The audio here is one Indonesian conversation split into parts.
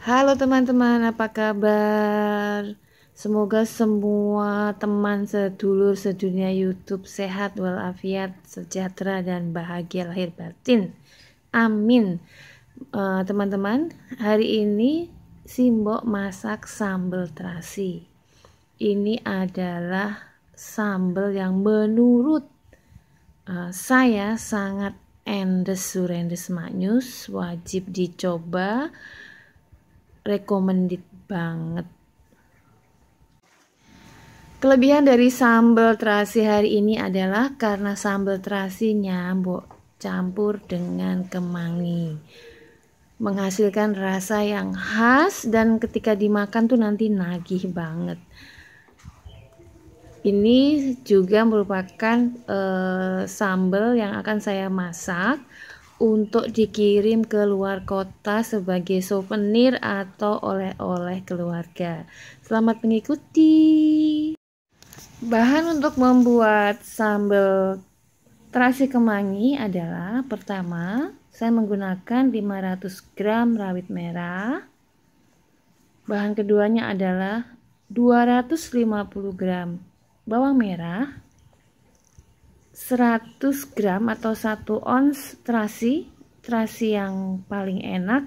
Halo teman-teman, apa kabar? Semoga semua teman sedulur sedunia YouTube sehat walafiat, sejahtera dan bahagia lahir batin. Amin. Eh, teman-teman, uh, hari ini Simbok masak sambal terasi. Ini adalah sambal yang menurut uh, saya sangat endes surendes maknyus, wajib dicoba recommended banget. Kelebihan dari sambal terasi hari ini adalah karena sambal terasinya mbok campur dengan kemangi. Menghasilkan rasa yang khas dan ketika dimakan tuh nanti nagih banget. Ini juga merupakan uh, sambal yang akan saya masak untuk dikirim ke luar kota sebagai souvenir atau oleh-oleh keluarga. Selamat mengikuti. Bahan untuk membuat sambal terasi kemangi adalah pertama, saya menggunakan 500 gram rawit merah. Bahan keduanya adalah 250 gram bawang merah, 100 gram atau 1 ons terasi terasi yang paling enak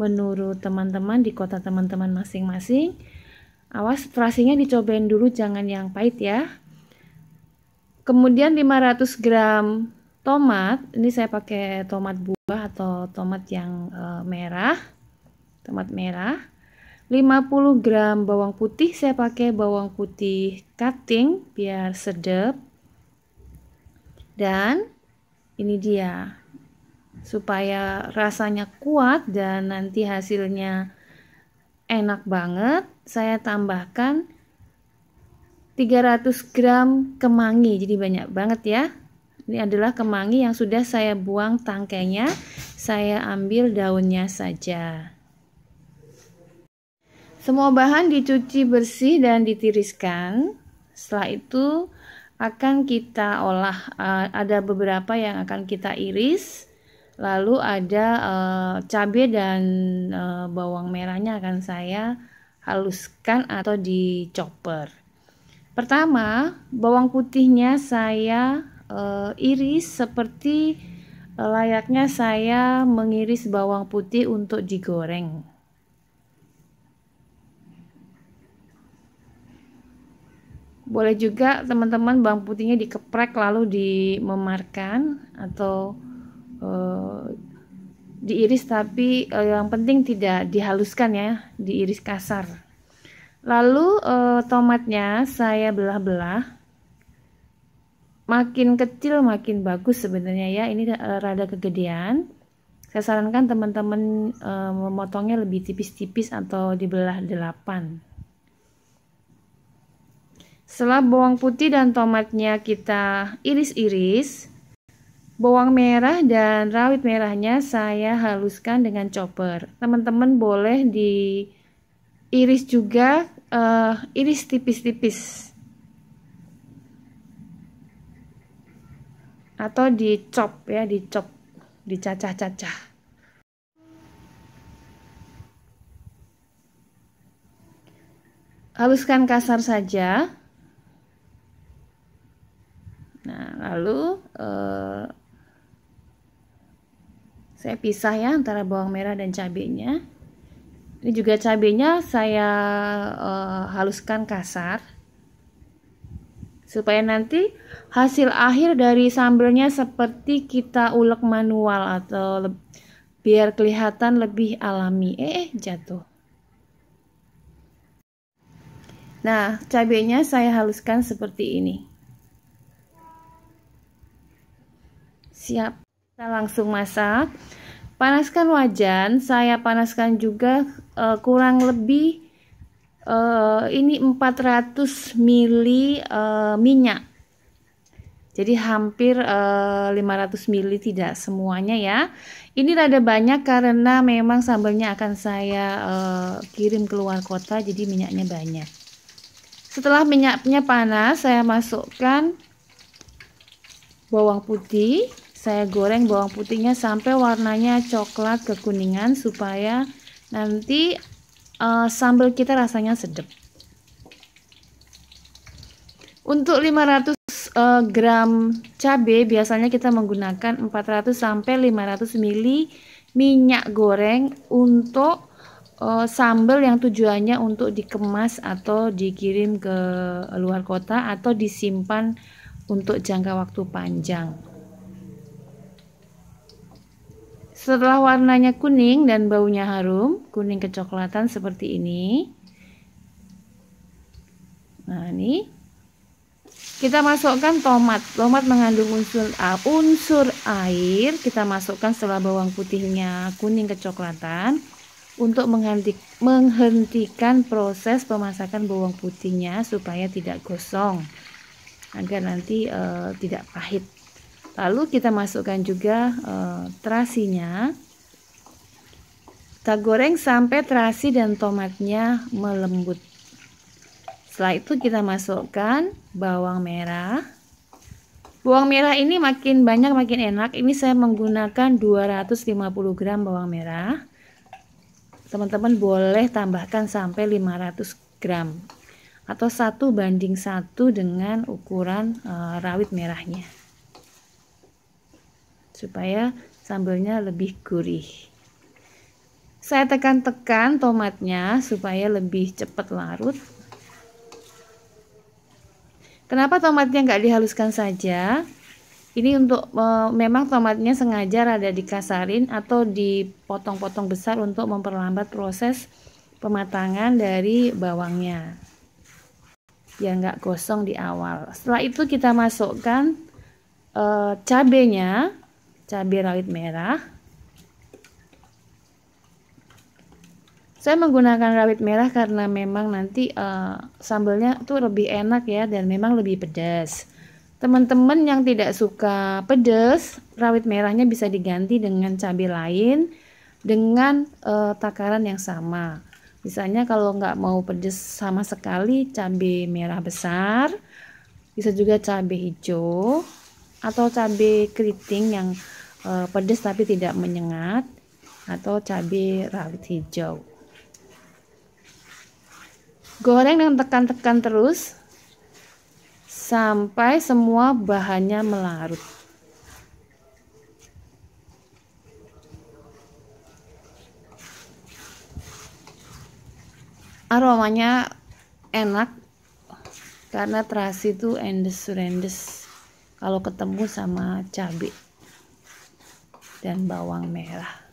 menurut teman-teman di kota teman-teman masing-masing awas terasinya dicobain dulu jangan yang pahit ya kemudian 500 gram tomat ini saya pakai tomat buah atau tomat yang e, merah tomat merah 50 gram bawang putih saya pakai bawang putih cutting biar sedap dan ini dia supaya rasanya kuat dan nanti hasilnya enak banget saya tambahkan 300 gram kemangi jadi banyak banget ya ini adalah kemangi yang sudah saya buang tangkainya saya ambil daunnya saja semua bahan dicuci bersih dan ditiriskan setelah itu akan kita olah eh, ada beberapa yang akan kita iris lalu ada uh, eh, cabai dan eh, bawang merahnya akan saya haluskan atau di chopper pertama bawang putihnya saya iris seperti layaknya saya mengiris bawang putih untuk digoreng Boleh juga teman-teman bawang putihnya dikeprek lalu dimemarkan atau e, diiris tapi e, yang penting tidak dihaluskan ya, diiris kasar. Lalu e, tomatnya saya belah-belah. Makin kecil makin bagus sebenarnya ya. Ini rada kegedean. Saya sarankan teman-teman e, memotongnya lebih tipis-tipis atau dibelah delapan setelah bawang putih dan tomatnya kita iris-iris, bawang merah dan rawit merahnya saya haluskan dengan chopper. Teman-teman boleh diiris juga, uh, iris tipis-tipis. Atau dicop ya, dicop, dicacah-cacah. haluskan kasar saja Nah, lalu eh, saya pisah ya antara bawang merah dan cabenya. Ini juga cabenya saya eh, haluskan kasar supaya nanti hasil akhir dari sambelnya seperti kita ulek manual atau biar kelihatan lebih alami. Eh, eh, jatuh. Nah, cabenya saya haluskan seperti ini. Siap. Kita langsung masak. Panaskan wajan, saya panaskan juga uh, kurang lebih uh, ini 400 ml uh, minyak. Jadi hampir uh, 500 ml tidak semuanya ya. Ini rada banyak karena memang sambalnya akan saya uh, kirim keluar kota jadi minyaknya banyak. Setelah minyaknya panas, saya masukkan bawang putih saya goreng bawang putihnya sampai warnanya coklat kekuningan supaya nanti uh, sambal kita rasanya sedap. Untuk 500 uh, eh, gram cabai biasanya kita menggunakan 400 sampai 500 ml minyak goreng untuk uh, sambal yang tujuannya untuk dikemas atau dikirim ke luar kota atau disimpan untuk jangka waktu panjang. Setelah warnanya kuning dan baunya harum, kuning kecoklatan seperti ini. Nah, ini kita masukkan tomat. Tomat mengandung unsur A, unsur air. Kita masukkan setelah bawang putihnya kuning kecoklatan untuk menghentikan proses pemasakan bawang putihnya supaya tidak gosong agar nanti e, tidak pahit. Lalu kita masukkan juga e, terasinya. Kita goreng sampai terasi dan tomatnya melembut. Setelah itu kita masukkan bawang merah. Bawang merah ini makin banyak makin enak. Ini saya menggunakan 250 gram bawang merah. Teman-teman boleh tambahkan sampai 500 gram atau satu banding satu dengan ukuran e, rawit merahnya supaya sambelnya lebih gurih saya tekan-tekan tomatnya supaya lebih cepat larut kenapa tomatnya nggak dihaluskan saja ini untuk e, memang tomatnya sengaja rada dikasarin atau dipotong-potong besar untuk memperlambat proses pematangan dari bawangnya biar nggak gosong di awal setelah itu kita masukkan e, cabenya cabai rawit merah. Saya menggunakan rawit merah karena memang nanti uh, sambelnya tuh lebih enak ya dan memang lebih pedas. Teman-teman yang tidak suka pedas, rawit merahnya bisa diganti dengan cabai lain dengan uh, takaran yang sama. Misalnya kalau nggak mau pedas sama sekali cabai merah besar, bisa juga cabai hijau, atau cabai keriting yang uh, eh, pedas tapi tidak menyengat atau cabai rawit hijau goreng dengan tekan-tekan terus sampai semua bahannya melarut aromanya enak karena terasi itu endes rendes kalau ketemu sama cabai dan bawang merah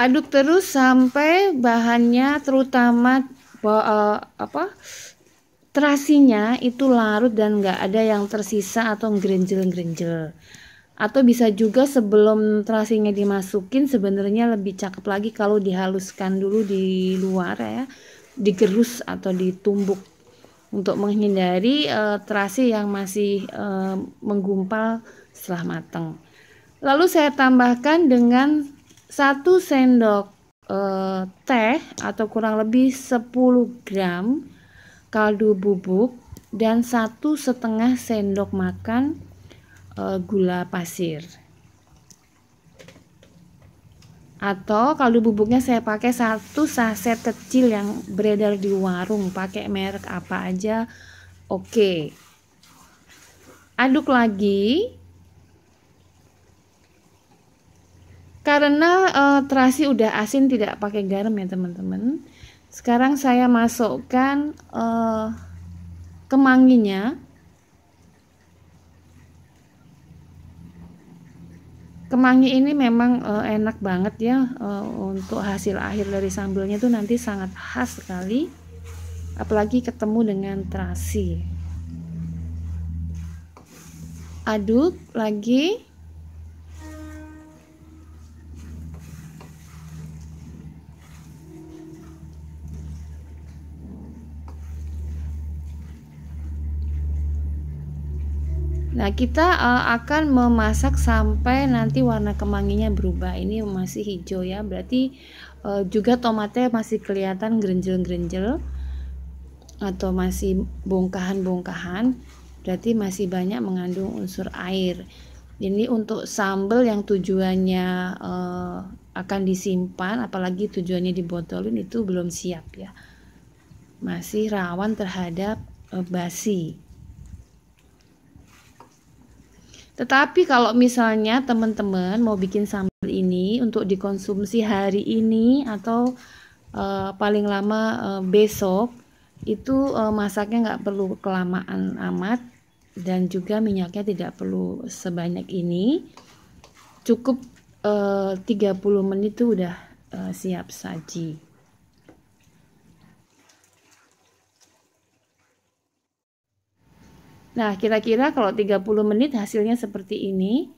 aduk terus sampai bahannya terutama uh, apa terasinya itu larut dan nggak ada yang tersisa atau grenjel-grenjel atau bisa juga sebelum terasinya dimasukin sebenarnya lebih cakep lagi kalau dihaluskan dulu di luar ya digerus atau ditumbuk untuk menghindari uh, terasi yang masih uh, menggumpal setelah matang lalu saya tambahkan dengan satu sendok eh, teh atau kurang lebih 10 gram kaldu bubuk dan satu setengah sendok makan eh, gula pasir atau kaldu bubuknya saya pakai satu saset kecil yang beredar di warung pakai merek apa aja oke okay. aduk lagi Karena uh, terasi udah asin tidak pakai garam ya teman-teman. Sekarang saya masukkan uh, kemanginya. Kemangi ini memang uh, enak banget ya uh, untuk hasil akhir dari sambelnya tuh nanti sangat khas sekali. Apalagi ketemu dengan terasi aduk lagi Nah, kita uh, akan memasak sampai nanti warna kemanginya berubah. Ini masih hijau ya, berarti uh, juga tomatnya masih kelihatan grenjel-grenjel atau masih bongkahan-bongkahan. Berarti masih banyak mengandung unsur air. ini untuk sambal yang tujuannya uh, akan disimpan, apalagi tujuannya dibotolin itu belum siap ya. Masih rawan terhadap uh, basi. Tetapi kalau misalnya teman-teman mau bikin sambal ini untuk dikonsumsi hari ini atau uh, paling lama uh, besok, itu uh, masaknya nggak perlu kelamaan amat dan juga minyaknya tidak perlu sebanyak ini. Cukup 30 menit itu udah siap saji. Nah, kira-kira kalau 30 menit hasilnya seperti ini.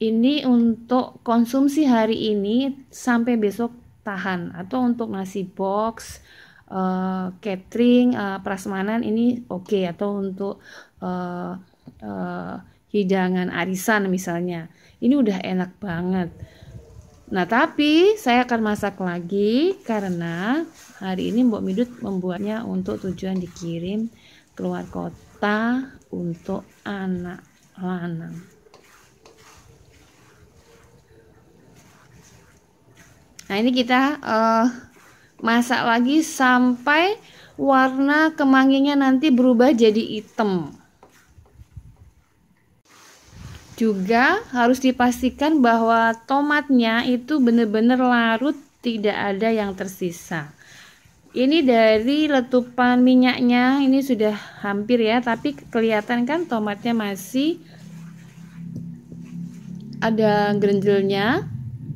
Ini untuk konsumsi hari ini sampai besok tahan atau untuk nasi box, uh, catering, uh, prasmanan ini oke okay. atau untuk uh, uh, hidangan arisan misalnya. Ini udah enak banget. Nah, tapi saya akan masak lagi karena hari ini Mbok Midut membuatnya untuk tujuan dikirim keluar kota untuk anak lanang. Nah, ini kita uh, masak lagi sampai warna kemanginya nanti berubah jadi hitam. Juga harus dipastikan bahwa tomatnya itu benar-benar larut, tidak ada yang tersisa ini dari letupan minyaknya ini sudah hampir ya tapi kelihatan kan tomatnya masih ada gerenjelnya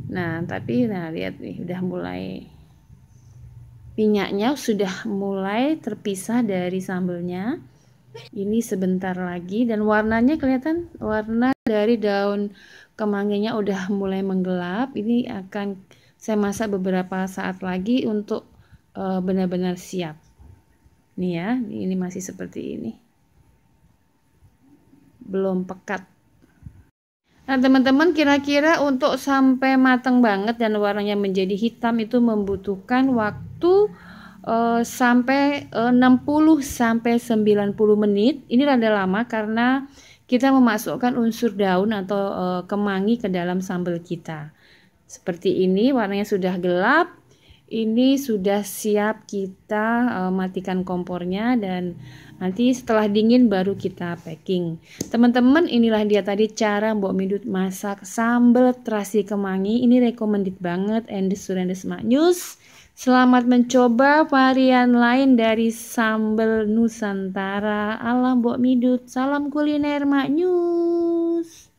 nah tapi nah lihat nih udah mulai minyaknya sudah mulai terpisah dari sambelnya ini sebentar lagi dan warnanya kelihatan warna dari daun kemanginya udah mulai menggelap ini akan saya masak beberapa saat lagi untuk Eh, benar-benar siap. Nih ya, ini masih seperti ini. Belum pekat. Nah, teman-teman kira-kira untuk sampai matang banget dan warnanya menjadi hitam itu membutuhkan waktu uh, sampai eh, uh, 60 sampai 90 menit. Ini rada lama karena kita memasukkan unsur daun atau uh, kemangi ke dalam sambal kita. Seperti ini, warnanya sudah gelap, ini sudah siap kita uh, matikan kompornya dan nanti setelah dingin baru kita packing teman-teman inilah dia tadi cara Mbok Midut masak sambal terasi kemangi ini recommended banget and smart News Selamat mencoba varian lain dari sambal Nusantara ala Mbok Midut. Salam kuliner Mak News.